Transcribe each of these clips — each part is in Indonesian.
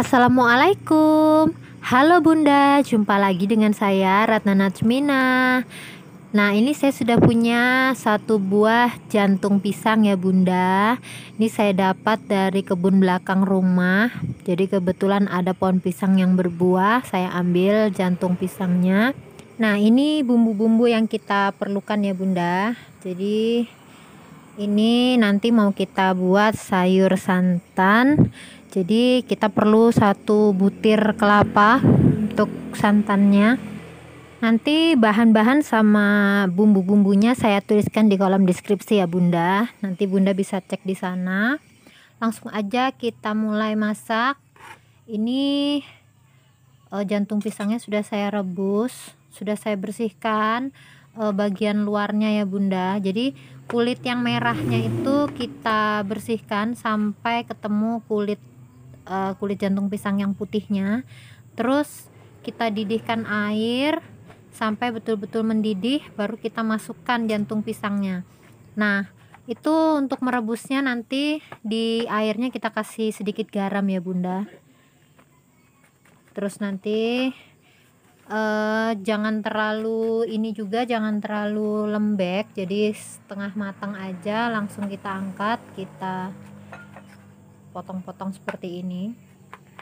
Assalamualaikum. Halo Bunda, jumpa lagi dengan saya Ratna Najmina. Nah, ini saya sudah punya satu buah jantung pisang ya Bunda. Ini saya dapat dari kebun belakang rumah. Jadi kebetulan ada pohon pisang yang berbuah, saya ambil jantung pisangnya. Nah, ini bumbu-bumbu yang kita perlukan ya Bunda. Jadi ini nanti mau kita buat sayur santan jadi kita perlu satu butir kelapa untuk santannya nanti bahan-bahan sama bumbu-bumbunya saya tuliskan di kolom deskripsi ya bunda nanti bunda bisa cek di sana langsung aja kita mulai masak ini eh, jantung pisangnya sudah saya rebus sudah saya bersihkan eh, bagian luarnya ya bunda jadi kulit yang merahnya itu kita bersihkan sampai ketemu kulit uh, kulit jantung pisang yang putihnya terus kita didihkan air sampai betul-betul mendidih baru kita masukkan jantung pisangnya nah itu untuk merebusnya nanti di airnya kita kasih sedikit garam ya bunda terus nanti eh, jangan terlalu ini juga jangan terlalu lembek jadi setengah matang aja langsung kita angkat kita potong-potong seperti ini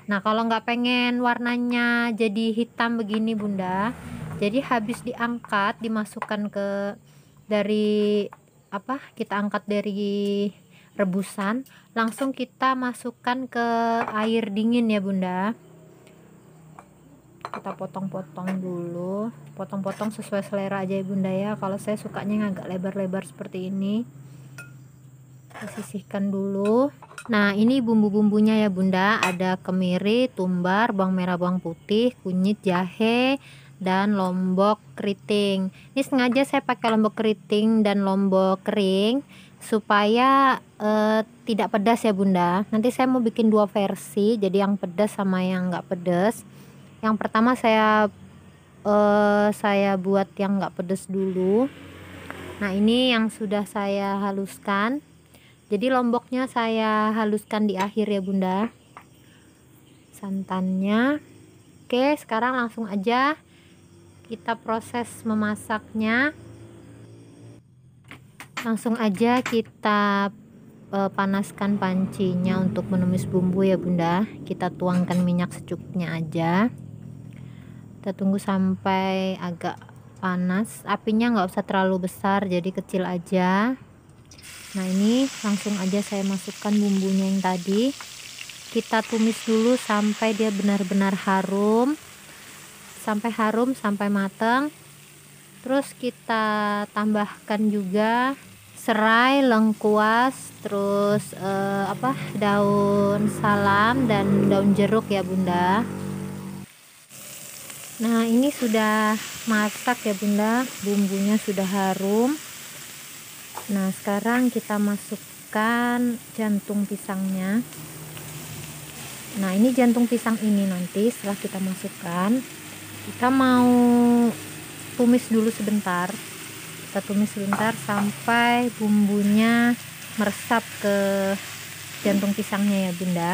nah kalau nggak pengen warnanya jadi hitam begini bunda jadi habis diangkat dimasukkan ke dari apa kita angkat dari rebusan langsung kita masukkan ke air dingin ya bunda kita potong-potong dulu potong-potong sesuai selera aja ya bunda ya kalau saya sukanya agak lebar-lebar seperti ini kita sisihkan dulu Nah, ini bumbu-bumbunya ya Bunda. Ada kemiri, tumbar, bawang merah, bawang putih, kunyit, jahe, dan lombok keriting. Ini sengaja saya pakai lombok keriting dan lombok kering supaya eh, tidak pedas ya Bunda. Nanti saya mau bikin dua versi, jadi yang pedas sama yang nggak pedas. Yang pertama saya eh, saya buat yang nggak pedas dulu. Nah, ini yang sudah saya haluskan jadi lomboknya saya haluskan di akhir ya bunda santannya oke sekarang langsung aja kita proses memasaknya langsung aja kita e, panaskan pancinya untuk menumis bumbu ya bunda kita tuangkan minyak secukupnya aja kita tunggu sampai agak panas apinya nggak usah terlalu besar jadi kecil aja nah ini langsung aja saya masukkan bumbunya yang tadi kita tumis dulu sampai dia benar-benar harum sampai harum sampai matang terus kita tambahkan juga serai lengkuas terus eh, apa daun salam dan daun jeruk ya bunda nah ini sudah masak ya bunda bumbunya sudah harum Nah, sekarang kita masukkan jantung pisangnya. Nah, ini jantung pisang ini nanti setelah kita masukkan, kita mau tumis dulu sebentar. Kita tumis sebentar sampai bumbunya meresap ke jantung pisangnya ya, Bunda.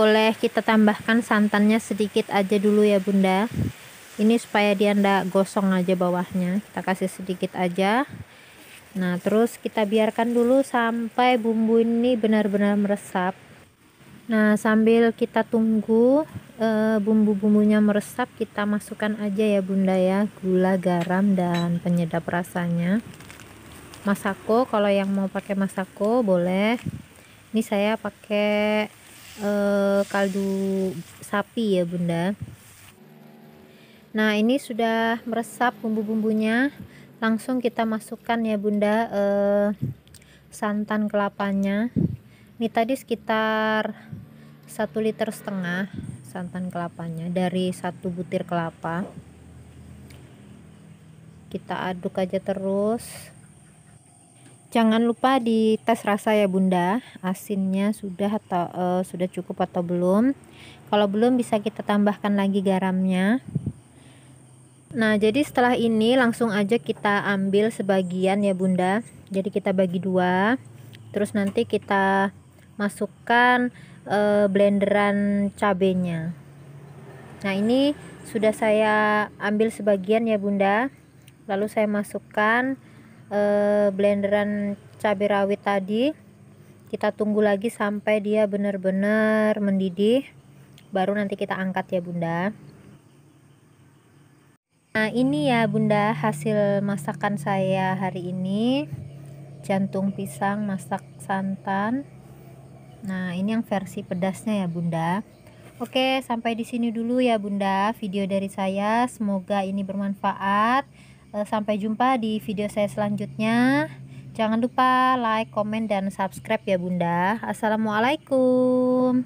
Boleh kita tambahkan santannya sedikit aja dulu ya, Bunda. Ini supaya dia ndak gosong aja bawahnya. Kita kasih sedikit aja. Nah, terus kita biarkan dulu sampai bumbu ini benar-benar meresap. Nah, sambil kita tunggu e, bumbu-bumbunya meresap, kita masukkan aja ya Bunda ya, gula, garam dan penyedap rasanya. Masako kalau yang mau pakai masako boleh. Ini saya pakai e, kaldu sapi ya Bunda. Nah, ini sudah meresap bumbu-bumbunya langsung kita masukkan ya bunda eh, santan kelapanya ini tadi sekitar 1 liter setengah santan kelapanya dari satu butir kelapa kita aduk aja terus jangan lupa di tes rasa ya bunda asinnya sudah atau uh, sudah cukup atau belum kalau belum bisa kita tambahkan lagi garamnya Nah, jadi setelah ini langsung aja kita ambil sebagian ya Bunda. Jadi kita bagi dua. Terus nanti kita masukkan e, blenderan cabenya. Nah, ini sudah saya ambil sebagian ya Bunda. Lalu saya masukkan e, blenderan cabai rawit tadi. Kita tunggu lagi sampai dia benar-benar mendidih. Baru nanti kita angkat ya Bunda. Nah, ini ya Bunda hasil masakan saya hari ini. Jantung pisang masak santan. Nah, ini yang versi pedasnya ya Bunda. Oke, sampai di sini dulu ya Bunda video dari saya. Semoga ini bermanfaat. Eh, sampai jumpa di video saya selanjutnya. Jangan lupa like, komen, dan subscribe ya Bunda. Assalamualaikum.